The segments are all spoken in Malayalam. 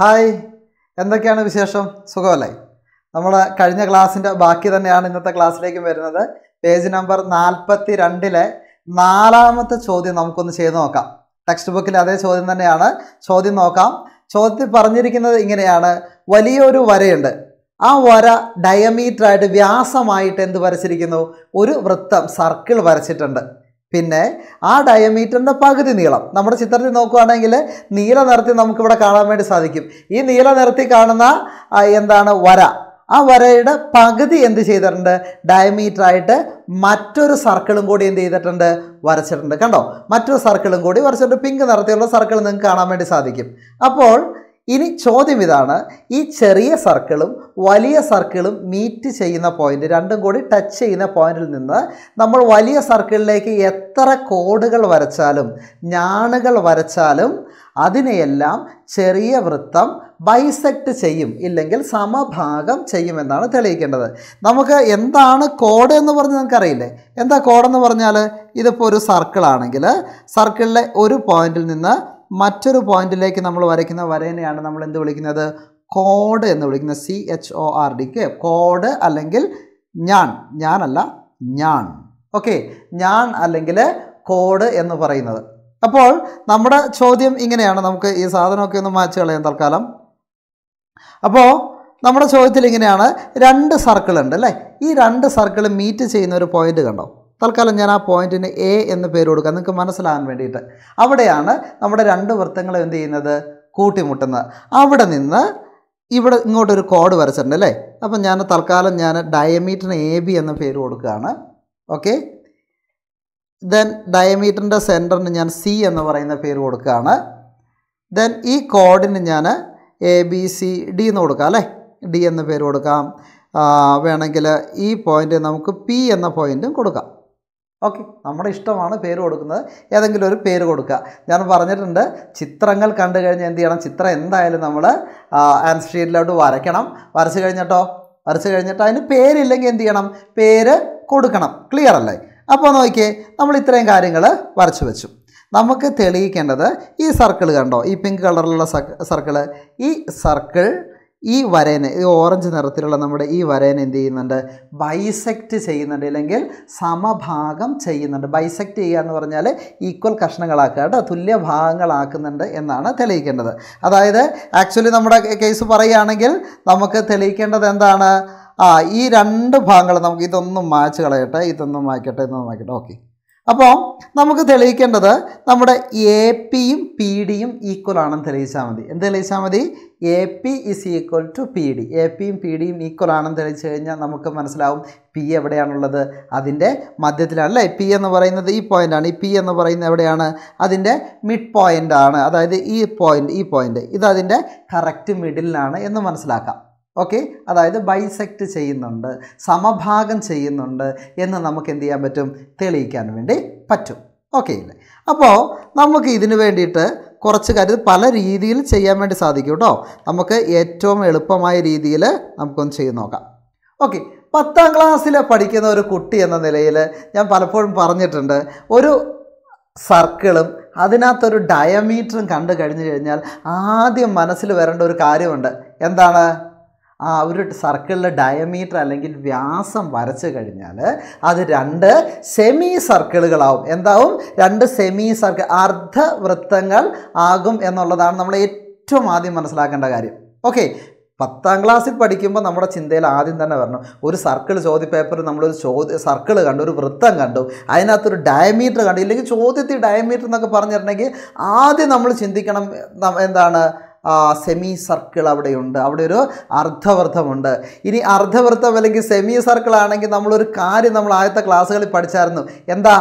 ഹായ് എന്തൊക്കെയാണ് വിശേഷം സുഖമല്ലേ നമ്മൾ കഴിഞ്ഞ ക്ലാസ്സിൻ്റെ ബാക്കി തന്നെയാണ് ഇന്നത്തെ ക്ലാസ്സിലേക്കും വരുന്നത് പേജ് നമ്പർ നാൽപ്പത്തി രണ്ടിലെ നാലാമത്തെ ചോദ്യം നമുക്കൊന്ന് ചെയ്ത് നോക്കാം ടെക്സ്റ്റ് ബുക്കിൽ അതേ ചോദ്യം തന്നെയാണ് ചോദ്യം നോക്കാം ചോദ്യത്തിൽ പറഞ്ഞിരിക്കുന്നത് ഇങ്ങനെയാണ് വലിയൊരു വരയുണ്ട് ആ വര ഡയമീറ്ററായിട്ട് വ്യാസമായിട്ട് എന്ത് വരച്ചിരിക്കുന്നു ഒരു വൃത്തം സർക്കിൾ വരച്ചിട്ടുണ്ട് പിന്നെ ആ ഡയമീറ്ററിൻ്റെ പകുതി നീളം നമ്മുടെ ചിത്രത്തിൽ നോക്കുകയാണെങ്കിൽ നീല നിറത്തിൽ നമുക്കിവിടെ കാണാൻ വേണ്ടി സാധിക്കും ഈ നീല നിറത്തിൽ കാണുന്ന എന്താണ് വര ആ വരയുടെ പകുതി എന്ത് ചെയ്തിട്ടുണ്ട് ഡയമീറ്ററായിട്ട് മറ്റൊരു സർക്കിളും കൂടി എന്ത് ചെയ്തിട്ടുണ്ട് വരച്ചിട്ടുണ്ട് കണ്ടോ മറ്റൊരു സർക്കിളും കൂടി വരച്ചിട്ടുണ്ട് പിങ്ക് നിറത്തിലുള്ള സർക്കിൾ നിങ്ങൾക്ക് കാണാൻ വേണ്ടി സാധിക്കും അപ്പോൾ ഇനി ചോദ്യം ഇതാണ് ഈ ചെറിയ സർക്കിളും വലിയ സർക്കിളും മീറ്റ് ചെയ്യുന്ന പോയിന്റ് രണ്ടും കൂടി ടച്ച് ചെയ്യുന്ന പോയിന്റിൽ നിന്ന് നമ്മൾ വലിയ സർക്കിളിലേക്ക് എത്ര കോഡുകൾ വരച്ചാലും ഞാണുകൾ വരച്ചാലും അതിനെയെല്ലാം ചെറിയ വൃത്തം ബൈസെക്ട് ചെയ്യും ഇല്ലെങ്കിൽ സമഭാഗം ചെയ്യുമെന്നാണ് തെളിയിക്കേണ്ടത് നമുക്ക് എന്താണ് കോഡ് എന്ന് പറഞ്ഞ് നിങ്ങൾക്കറിയില്ലേ എന്താ കോഡെന്ന് പറഞ്ഞാൽ ഇതിപ്പോൾ ഒരു സർക്കിളാണെങ്കിൽ സർക്കിളിലെ ഒരു പോയിന്റിൽ നിന്ന് മറ്റൊരു പോയിന്റിലേക്ക് നമ്മൾ വരയ്ക്കുന്ന വരേനെയാണ് നമ്മൾ എന്ത് വിളിക്കുന്നത് കോഡ് എന്ന് വിളിക്കുന്നത് സി എച്ച് ഒ ആർ ഡിക്ക് കോഡ് അല്ലെങ്കിൽ ഞാൻ ഞാനല്ല ഞാൻ ഓക്കെ ഞാൻ അല്ലെങ്കിൽ കോഡ് എന്ന് പറയുന്നത് അപ്പോൾ നമ്മുടെ ചോദ്യം ഇങ്ങനെയാണ് നമുക്ക് ഈ സാധനമൊക്കെ ഒന്ന് മാച്ച് കളയാൻ തൽക്കാലം അപ്പോൾ നമ്മുടെ ചോദ്യത്തിൽ ഇങ്ങനെയാണ് രണ്ട് സർക്കിൾ ഉണ്ട് അല്ലേ ഈ രണ്ട് സർക്കിൾ മീറ്റ് ചെയ്യുന്ന ഒരു പോയിന്റ് കണ്ടോ തൽക്കാലം ഞാൻ ആ പോയിന്റിന് എ എന്ന് പേര് കൊടുക്കാം നിങ്ങൾക്ക് മനസ്സിലാകാൻ വേണ്ടിയിട്ട് അവിടെയാണ് നമ്മുടെ രണ്ട് വൃത്തങ്ങൾ എന്ത് ചെയ്യുന്നത് കൂട്ടിമുട്ടുന്നത് അവിടെ നിന്ന് ഇവിടെ ഇങ്ങോട്ടൊരു കോഡ് വരച്ചിട്ടുണ്ട് അല്ലേ അപ്പം ഞാൻ തൽക്കാലം ഞാൻ ഡയമീറ്ററിന് എ ബി എന്ന പേര് കൊടുക്കുകയാണ് ഓക്കെ ദെൻ ഡയമീറ്ററിൻ്റെ സെൻറ്ററിന് ഞാൻ സി എന്ന് പറയുന്ന പേര് കൊടുക്കുകയാണ് ദെൻ ഈ കോഡിന് ഞാൻ എ ബി സി ഡി എന്ന് കൊടുക്കാം അല്ലേ ഡി എന്ന പേര് കൊടുക്കാം വേണമെങ്കിൽ ഈ പോയിൻ്റ് നമുക്ക് പി എന്ന പോയിൻറ്റും കൊടുക്കാം ഓക്കെ നമ്മുടെ ഇഷ്ടമാണ് പേര് കൊടുക്കുന്നത് ഏതെങ്കിലും ഒരു പേര് കൊടുക്കുക ഞാൻ പറഞ്ഞിട്ടുണ്ട് ചിത്രങ്ങൾ കണ്ടു കഴിഞ്ഞാൽ എന്ത് ചെയ്യണം ചിത്രം എന്തായാലും നമ്മൾ ആൻസർ ഷീറ്റിലോട്ട് വരയ്ക്കണം വരച്ച് കഴിഞ്ഞിട്ടോ വരച്ച് കഴിഞ്ഞിട്ട് അതിന് പേരില്ലെങ്കിൽ എന്ത് ചെയ്യണം പേര് കൊടുക്കണം ക്ലിയർ അല്ലേ അപ്പോൾ നോക്കിയേ നമ്മൾ ഇത്രയും കാര്യങ്ങൾ വരച്ചു വെച്ചു നമുക്ക് തെളിയിക്കേണ്ടത് ഈ സർക്കിൾ കണ്ടോ ഈ പിങ്ക് കളറിലുള്ള സർക്കിൾ ഈ സർക്കിൾ ഈ വരേനെ ഈ ഓറഞ്ച് നിറത്തിലുള്ള നമ്മുടെ ഈ വരേനെ എന്ത് ചെയ്യുന്നുണ്ട് ബൈസെക്റ്റ് ചെയ്യുന്നുണ്ട് അല്ലെങ്കിൽ സമഭാഗം ചെയ്യുന്നുണ്ട് ബൈസെക്റ്റ് ചെയ്യുക എന്ന് പറഞ്ഞാൽ ഈക്വൽ കഷ്ണങ്ങളാക്കുക കേട്ടോ തുല്യ ഭാഗങ്ങളാക്കുന്നുണ്ട് എന്നാണ് തെളിയിക്കേണ്ടത് അതായത് ആക്ച്വലി നമ്മുടെ കേസ് പറയുകയാണെങ്കിൽ നമുക്ക് തെളിയിക്കേണ്ടത് എന്താണ് ആ ഈ രണ്ട് ഭാഗങ്ങൾ നമുക്ക് ഇതൊന്നും മാച്ച് കളയട്ടെ ഇതൊന്നും മായ്ക്കട്ടെ ഇതൊന്നും മായ്ക്കട്ടെ ഓക്കെ അപ്പോൾ നമുക്ക് തെളിയിക്കേണ്ടത് നമ്മുടെ എ പിയും പി ഡിയും ഈക്വൽ ആണെന്ന് തെളിയിച്ചാൽ മതി എന്ത് തെളിയിച്ചാൽ മതി A P is equal to P D A പിയും പി ഡിയും ഈക്വൽ ആണെന്ന് തെളിയിച്ചു കഴിഞ്ഞാൽ നമുക്ക് മനസ്സിലാവും പി എവിടെയാണുള്ളത് അതിൻ്റെ മധ്യത്തിലാണ് അല്ലേ പി എന്ന് പറയുന്നത് ഈ പോയിൻ്റാണ് ഈ പി എന്ന് പറയുന്നത് എവിടെയാണ് അതിൻ്റെ മിഡ് പോയിൻ്റ് ആണ് അതായത് ഈ പോയിൻ്റ് ഈ പോയിൻ്റ് ഇത് അതിൻ്റെ കറക്റ്റ് മിഡിലാണ് എന്ന് മനസ്സിലാക്കാം ഓക്കെ അതായത് ബൈസെക്റ്റ് ചെയ്യുന്നുണ്ട് സമഭാഗം ചെയ്യുന്നുണ്ട് എന്ന് നമുക്ക് എന്ത് ചെയ്യാൻ പറ്റും തെളിയിക്കാൻ വേണ്ടി പറ്റും ഓക്കെ ഇല്ലേ അപ്പോൾ നമുക്ക് ഇതിനു വേണ്ടിയിട്ട് കുറച്ച് കാര്യം പല രീതിയിൽ ചെയ്യാൻ വേണ്ടി സാധിക്കും കേട്ടോ നമുക്ക് ഏറ്റവും എളുപ്പമായ രീതിയിൽ നമുക്കൊന്ന് ചെയ്ത് നോക്കാം ഓക്കെ പത്താം ക്ലാസ്സിൽ പഠിക്കുന്ന ഒരു കുട്ടി എന്ന നിലയിൽ ഞാൻ പലപ്പോഴും പറഞ്ഞിട്ടുണ്ട് ഒരു സർക്കിളും അതിനകത്തൊരു ഡയമീറ്ററും കണ്ടു കഴിഞ്ഞു കഴിഞ്ഞാൽ ആദ്യം മനസ്സിൽ വരേണ്ട ഒരു കാര്യമുണ്ട് എന്താണ് ആ ഒരു സർക്കിളിലെ ഡയമീറ്റർ അല്ലെങ്കിൽ വ്യാസം വരച്ച് കഴിഞ്ഞാൽ അത് രണ്ട് സെമി സർക്കിളുകളാവും എന്താവും രണ്ട് സെമി സർക്കിൾ അർദ്ധവൃത്തങ്ങൾ ആകും എന്നുള്ളതാണ് നമ്മൾ ഏറ്റവും ആദ്യം മനസ്സിലാക്കേണ്ട കാര്യം ഓക്കെ പത്താം ക്ലാസ്സിൽ പഠിക്കുമ്പോൾ നമ്മുടെ ചിന്തയിൽ ആദ്യം തന്നെ വരണം ഒരു സർക്കിൾ ചോദ്യ പേപ്പറിൽ നമ്മളൊരു ചോദ്യ സർക്കിൾ കണ്ടു ഒരു വൃത്തം കണ്ടു അതിനകത്തൊരു ഡയമീറ്റർ കണ്ടു ഇല്ലെങ്കിൽ ചോദ്യത്തിൽ ഡയമീറ്റർ എന്നൊക്കെ പറഞ്ഞിട്ടുണ്ടെങ്കിൽ ആദ്യം നമ്മൾ ചിന്തിക്കണം എന്താണ് സെമി സർക്കിൾ അവിടെയുണ്ട് അവിടെ ഒരു അർദ്ധവൃത്തമുണ്ട് ഇനി അർദ്ധവൃത്തം അല്ലെങ്കിൽ സെമി സർക്കിൾ ആണെങ്കിൽ നമ്മളൊരു കാര്യം നമ്മൾ ആദ്യത്തെ ക്ലാസ്സുകളിൽ പഠിച്ചായിരുന്നു എന്താ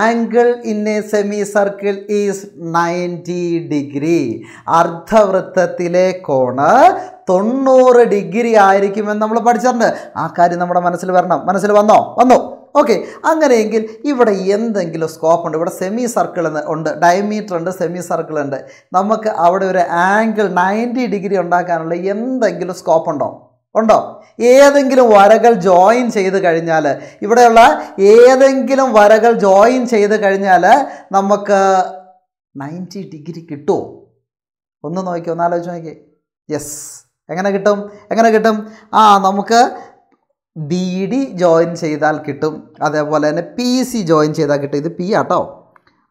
angle in a semi circle is ninety degree അർദ്ധവൃത്തത്തിലെ കോണ് തൊണ്ണൂറ് ഡിഗ്രി ആയിരിക്കുമെന്ന് നമ്മൾ പഠിച്ചിട്ടുണ്ട് ആ കാര്യം നമ്മുടെ മനസ്സിൽ വരണം മനസ്സിൽ വന്നോ വന്നോ ഓക്കെ അങ്ങനെയെങ്കിൽ ഇവിടെ എന്തെങ്കിലും സ്കോപ്പ് ഉണ്ട് ഇവിടെ സെമി സർക്കിൾ ഉണ്ട് ഡയമീറ്റർ ഉണ്ട് സെമി സർക്കിൾ ഉണ്ട് നമുക്ക് അവിടെ ഒരു ആംഗിൾ നയൻറ്റി ഡിഗ്രി ഉണ്ടാക്കാനുള്ള എന്തെങ്കിലും സ്കോപ്പ് ഉണ്ടോ ഉണ്ടോ ഏതെങ്കിലും വരകൾ ജോയിൻ ചെയ്ത് കഴിഞ്ഞാൽ ഇവിടെയുള്ള ഏതെങ്കിലും വരകൾ ജോയിൻ ചെയ്ത് കഴിഞ്ഞാൽ നമുക്ക് നയൻറ്റി ഡിഗ്രി കിട്ടുമോ ഒന്ന് നോക്കി ഒന്ന് ആലോചിച്ച് നോക്കിയേ യെസ് എങ്ങനെ കിട്ടും എങ്ങനെ കിട്ടും ആ നമുക്ക് ബി ഡി ജോയിൻ ചെയ്താൽ കിട്ടും അതേപോലെ തന്നെ പി സി ജോയിൻ ചെയ്താൽ കിട്ടും ഇത് പി ആട്ടോ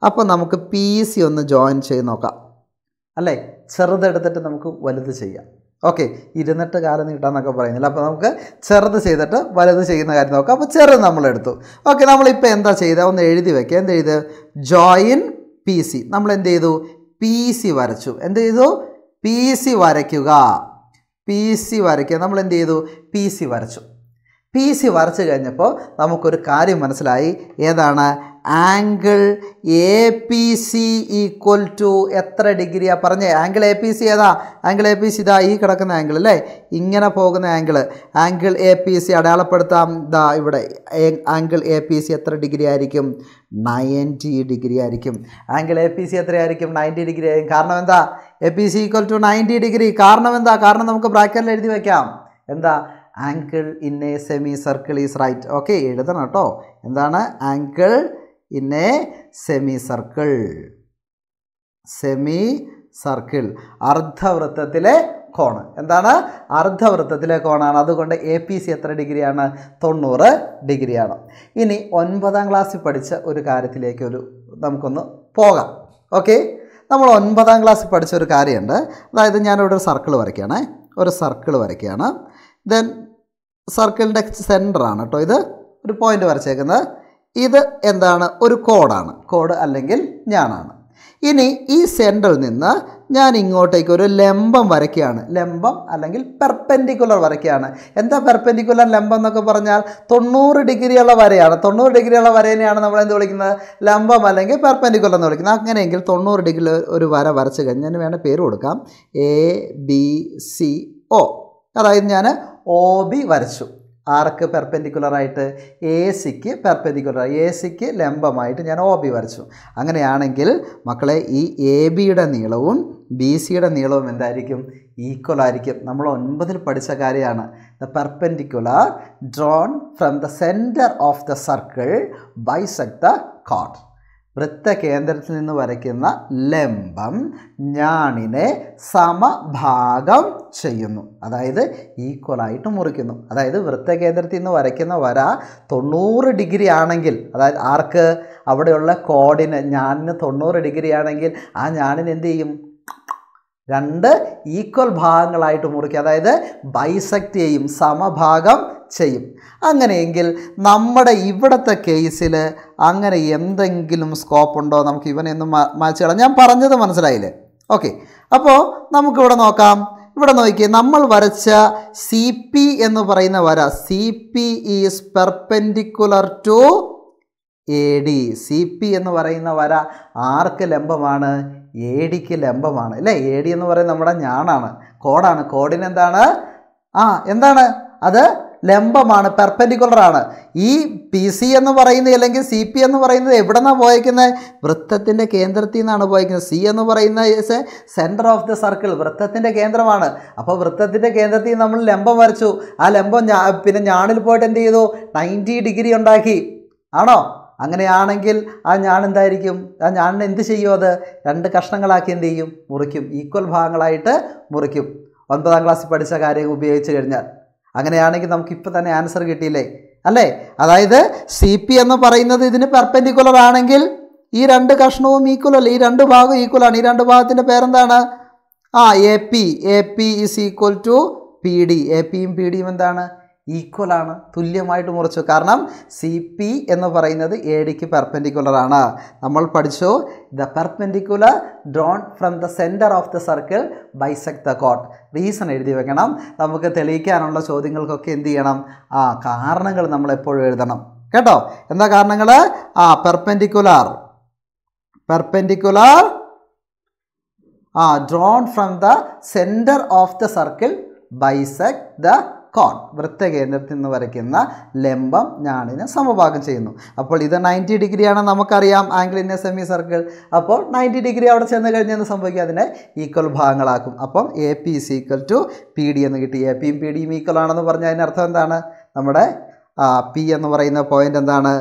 അപ്പോൾ നമുക്ക് പി സി ഒന്ന് ജോയിൻ ചെയ്ത് നോക്കാം അല്ലേ ചെറുതെടുത്തിട്ട് നമുക്ക് വലുത് ചെയ്യാം ഓക്കെ ഇരുന്നിട്ട് കാലം നീട്ടാന്നൊക്കെ പറയുന്നില്ല അപ്പോൾ നമുക്ക് ചെറുത് ചെയ്തിട്ട് വലുത് ചെയ്യുന്ന കാര്യം നോക്കാം അപ്പോൾ ചെറുത് നമ്മളെടുത്തു ഓക്കെ നമ്മളിപ്പോൾ എന്താ ചെയ്തത് ഒന്ന് എഴുതി വെക്കുക എന്ത് എഴുതി ജോയിൻ പി സി നമ്മൾ എന്ത് ചെയ്തു പി സി വരച്ചു എന്ത് ചെയ്തു പി സി വരയ്ക്കുക പി സി വരയ്ക്കുക നമ്മൾ എന്ത് ചെയ്തു പി സി വരച്ചു പി സി വരച്ച് കഴിഞ്ഞപ്പോൾ നമുക്കൊരു കാര്യം മനസ്സിലായി ഏതാണ് angle A P C equal to എത്ര ഡിഗ്രിയാണ് പറഞ്ഞത് ആംഗിൾ എ പി സി ഏതാ ആംഗിൾ എ പി സി ഇതാ ഈ കിടക്കുന്ന ആംഗിൾ അല്ലേ ഇങ്ങനെ പോകുന്ന angle angle A P C അടയാളപ്പെടുത്താം ഇതാ ഇവിടെ ആംഗിൾ എ പി സി എത്ര ഡിഗ്രി ആയിരിക്കും നയൻറ്റി ഡിഗ്രി ആയിരിക്കും ആംഗിൾ എ പി സി എത്രയായിരിക്കും നയൻറ്റി ഡിഗ്രി ആയിരിക്കും കാരണം എന്താ A P C equal to ninety degree കാരണം എന്താ കാരണം നമുക്ക് ബ്രാക്കറ്റിൽ എഴുതി വയ്ക്കാം എന്താ angle in a semi circle is right okay എഴുതണം കേട്ടോ എന്താണ് angle in a semi circle semi circle അർദ്ധവൃത്തത്തിലെ കോണ് എന്താണ് അർദ്ധവൃത്തത്തിലെ കോണാണ് അതുകൊണ്ട് എ പി സി എത്ര ഡിഗ്രിയാണ് തൊണ്ണൂറ് ഡിഗ്രിയാണ് ഇനി ഒൻപതാം ക്ലാസ്സിൽ പഠിച്ച ഒരു കാര്യത്തിലേക്ക് ഒരു നമുക്കൊന്ന് പോകാം ഓക്കെ നമ്മൾ ഒൻപതാം ക്ലാസ്സിൽ പഠിച്ച ഒരു കാര്യമുണ്ട് അതായത് ഞാനിവിടെ ഒരു സർക്കിൾ വരയ്ക്കുകയാണ് ഒരു സർക്കിൾ വരയ്ക്കുകയാണ് ദെൻ സർക്കിളിൻ്റെ സെൻറ്ററാണ് കേട്ടോ ഇത് ഒരു പോയിൻ്റ് വരച്ചേക്കുന്നത് ഇത് എന്താണ് ഒരു കോഡാണ് കോഡ് അല്ലെങ്കിൽ ഞാനാണ് ഇനി ഈ സെൻറ്ററിൽ നിന്ന് ഞാൻ ഇങ്ങോട്ടേക്ക് ഒരു ലംബം വരയ്ക്കുകയാണ് ലംബം അല്ലെങ്കിൽ പെർപെൻഡിക്കുലർ വരയ്ക്കുകയാണ് എന്താ പെർപെൻഡിക്കുലർ ലംബം എന്നൊക്കെ പറഞ്ഞാൽ തൊണ്ണൂറ് ഡിഗ്രിയുള്ള വരയാണ് തൊണ്ണൂറ് ഡിഗ്രിയുള്ള വരേനെയാണ് നമ്മൾ എന്ത് വിളിക്കുന്നത് ലംബം അല്ലെങ്കിൽ പെർപെൻഡിക്കുലർ എന്ന് വിളിക്കുന്നത് അങ്ങനെയെങ്കിൽ തൊണ്ണൂറ് ഡിഗ്രി ഒരു വര വരച്ച് കഴിഞ്ഞാൽ വേണേൽ പേര് കൊടുക്കാം എ ബി സി ഒ അതായത് ഞാൻ ഒ ബി വരച്ചു ആർക്ക് ആയിട്ട് എ സിക്ക് പെർപെൻഡിക്കുലർ എ സിക്ക് ലംബമായിട്ട് ഞാൻ ഒ ബി വരച്ചു അങ്ങനെയാണെങ്കിൽ മക്കളെ ഈ എ ബിയുടെ നീളവും ബി സിയുടെ നീളവും എന്തായിരിക്കും ഈക്വൽ ആയിരിക്കും നമ്മൾ ഒൻപതിൽ പഠിച്ച കാര്യമാണ് the perpendicular drawn from the centre of the circle bisect the chord വൃത്തകേന്ദ്രത്തിൽ നിന്ന് വരയ്ക്കുന്ന ലംബം ഞാണിനെ സമഭാഗം ചെയ്യുന്നു അതായത് ഈക്വലായിട്ട് മുറിക്കുന്നു അതായത് വൃത്തകേന്ദ്രത്തിൽ നിന്ന് വരയ്ക്കുന്ന വര തൊണ്ണൂറ് ഡിഗ്രി ആണെങ്കിൽ അതായത് ആർക്ക് അവിടെയുള്ള കോഡിന് ഞാനിന് തൊണ്ണൂറ് ഡിഗ്രി ആണെങ്കിൽ ആ ഞാനിന് എന്ത് ചെയ്യും രണ്ട് ഈക്വൽ ഭാഗങ്ങളായിട്ട് മുറിക്കുക അതായത് ബൈസെക്റ്റ് ചെയ്യും സമഭാഗം ചെയ്യും അങ്ങനെയെങ്കിൽ നമ്മുടെ ഇവിടുത്തെ കേസിൽ അങ്ങനെ എന്തെങ്കിലും സ്കോപ്പ് ഉണ്ടോ നമുക്ക് ഇവനെയൊന്നും മാച്ച് കളയാം ഞാൻ പറഞ്ഞത് മനസ്സിലായില്ലേ ഓക്കെ അപ്പോൾ നമുക്കിവിടെ നോക്കാം ഇവിടെ നോക്കി നമ്മൾ വരച്ച സി പി എന്ന് പറയുന്ന വര C P is perpendicular to A D C P എന്ന് പറയുന്ന വര ആർക്ക് ലംബമാണ് എ ഡിക്ക് ലംബമാണ് അല്ലേ എ ഡി എന്ന് പറയുന്നത് നമ്മുടെ ഞാനാണ് കോഡാണ് കോഡിന് എന്താണ് ആ എന്താണ് അത് ലംബമാണ് പെർപ്പൻഡിക്കുലറാണ് ഈ പി സി എന്ന് പറയുന്നത് അല്ലെങ്കിൽ സി പി എന്ന് പറയുന്നത് എവിടെ നിന്നാണ് പോയിക്കുന്നത് വൃത്തത്തിൻ്റെ കേന്ദ്രത്തിൽ നിന്നാണ് പോയിക്കുന്നത് സി എന്ന് പറയുന്ന is centre of the circle വൃത്തത്തിൻ്റെ കേന്ദ്രമാണ് അപ്പോൾ വൃത്തത്തിൻ്റെ കേന്ദ്രത്തിൽ നമ്മൾ ലംബം വരച്ചു ആ ലംബം പിന്നെ ഞാണിൽ പോയിട്ട് എന്ത് ചെയ്തു നയൻറ്റി ഡിഗ്രി ഉണ്ടാക്കി ആണോ അങ്ങനെയാണെങ്കിൽ ആ ഞാൻ എന്തായിരിക്കും ആ ഞാൻ എന്ത് ചെയ്യും അത് രണ്ട് കഷ്ണങ്ങളാക്കി എന്ത് ചെയ്യും മുറിക്കും ഈക്വൽ ഭാഗങ്ങളായിട്ട് മുറിക്കും ഒൻപതാം ക്ലാസ്സിൽ പഠിച്ച കാര്യം ഉപയോഗിച്ച് കഴിഞ്ഞാൽ അങ്ങനെയാണെങ്കിൽ നമുക്ക് ഇപ്പോൾ തന്നെ ആൻസർ കിട്ടിയില്ലേ അല്ലേ അതായത് സി പി എന്ന് പറയുന്നത് ഇതിന് പെർപെൻഡിക്കുലർ ആണെങ്കിൽ ഈ രണ്ട് കഷ്ണവും ഈക്വൽ അല്ല ഈ രണ്ട് ഭാഗവും ഈക്വൽ ആണ് ഈ രണ്ട് ഭാഗത്തിൻ്റെ പേരെന്താണ് ആ A P A P is equal to P D A പിയും പി ഡിയും എന്താണ് ഈക്വലാണ് തുല്യമായിട്ട് മുറിച്ചു കാരണം സി പി എന്ന് പറയുന്നത് എ ഡിക്ക് ആണ് നമ്മൾ പഠിച്ചു the perpendicular drawn from the centre of the circle bisect the കോട്ട് റീസൺ എഴുതി വെക്കണം നമുക്ക് തെളിയിക്കാനുള്ള ചോദ്യങ്ങൾക്കൊക്കെ എന്ത് ചെയ്യണം ആ കാരണങ്ങൾ നമ്മൾ എപ്പോഴും എഴുതണം കേട്ടോ എന്താ കാരണങ്ങൾ ആ പെർപെൻഡിക്കുലാർ പെർപെൻഡിക്കുലാർ ആ drawn from the centre of the circle bisect the കോൺ വൃത്തകേന്ദ്രത്തിൽ നിന്ന് വരയ്ക്കുന്ന ലംബം ഞാണിനെ സമഭാഗം ചെയ്യുന്നു അപ്പോൾ ഇത് നയൻറ്റി ഡിഗ്രിയാണ് നമുക്കറിയാം angle in a semi circle അപ്പോൾ നയൻറ്റി ഡിഗ്രി അവിടെ ചെന്ന് കഴിഞ്ഞാൽ എന്ത് സംഭവിക്കും അതിനെ ഈക്വൽ ഭാഗങ്ങളാക്കും അപ്പം A P is equal to P D എന്ന് കിട്ടി എ പിയും പി ഡിയും ഈക്വൽ ആണെന്ന് പറഞ്ഞാൽ അതിനർത്ഥം എന്താണ് നമ്മുടെ പി എന്ന് പറയുന്ന പോയിൻ്റ് എന്താണ്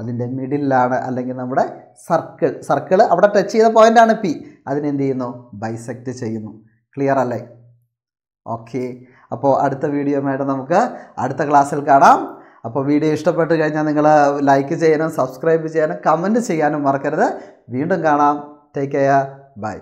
അതിൻ്റെ മിഡിലാണ് അല്ലെങ്കിൽ നമ്മുടെ സർക്കിൾ സർക്കിൾ അവിടെ ടച്ച് ചെയ്ത ആണ് പി അതിനെന്ത് ചെയ്യുന്നു ബൈസെക്റ്റ് ചെയ്യുന്നു ക്ലിയർ അല്ലേ ഓക്കേ അപ്പോൾ അടുത്ത വീഡിയോ നമുക്ക് അടുത്ത ക്ലാസ്സിൽ കാണാം അപ്പോൾ വീഡിയോ ഇഷ്ടപ്പെട്ട് കഴിഞ്ഞാൽ നിങ്ങൾ ലൈക്ക് ചെയ്യാനും സബ്സ്ക്രൈബ് ചെയ്യാനും കമൻറ്റ് ചെയ്യാനും മറക്കരുത് വീണ്ടും കാണാം ടേക്ക് കെയർ ബൈ